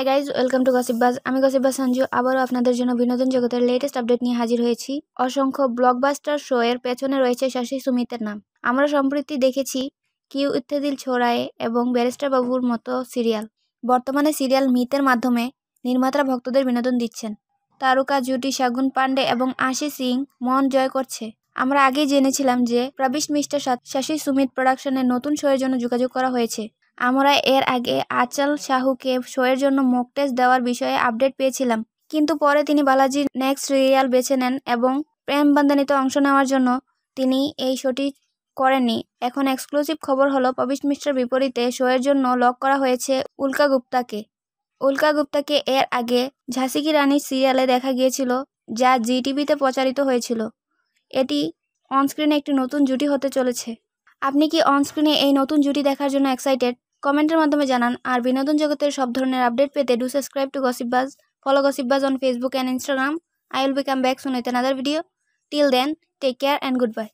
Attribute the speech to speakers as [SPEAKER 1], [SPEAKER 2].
[SPEAKER 1] high guys welcome to Gossipbaaz আমি গসিব্বাস সঞ্জু আবারও আপনাদের জন্য বিনোদন জগতের লেটেস্ট আপডেট নিয়ে হাজির হয়েছি অসংখ্য ব্লকবাস্টার শো এর পেছনে রয়েছে শশী সুমিতের নাম আমরা সম্প্রতি দেখেছি কিউ ইত্যাদিল ছোড়ায় এবং ব্যারিস্টার বাবুর মতো সিরিয়াল বর্তমানে সিরিয়াল মিতের মাধ্যমে নির্মাতারা ভক্তদের বিনোদন দিচ্ছেন তারকা জুটি শাগুন পান্ডে এবং আশি সিং মন জয় করছে আমরা আগেই জেনেছিলাম যে প্রবিশ মিস্টার সাথে শশী সুমিত প্রোডাকশনের নতুন শোয়ের জন্য যোগাযোগ করা হয়েছে আমরা এর আগে আচল শাহুকে শোয়ের জন্য মোক টেস্ট দেওয়ার বিষয়ে আপডেট পেয়েছিলাম কিন্তু পরে তিনি বালাজির নেক্সট রিয়াল বেছে নেন এবং প্রেম বান্দানিতে অংশ নেওয়ার জন্য তিনি এই শোটি করেননি এখন এক্সক্লুসিভ খবর হলো পবিশ মিশ্রের বিপরীতে শোয়ের জন্য লক করা হয়েছে উল্কা গুপ্তাকে উল্কা গুপ্তাকে এর আগে ঝাঁসি কি সিরিয়ালে দেখা গিয়েছিল যা জি টিভিতে প্রচারিত হয়েছিল এটি অনস্ক্রিনে একটি নতুন জুটি হতে চলেছে আপনি কি অনস্ক্রিনে এই নতুন জুটি দেখার জন্য এক্সাইটেড কমেন্টের মাধ্যমে জানান আর বিনোদন জগতের সব ধরনের আপডেট পেতে do subscribe to Gossipbaaz follow Gossipbaaz on Facebook and Instagram I will become back soon with another video till then take care and good by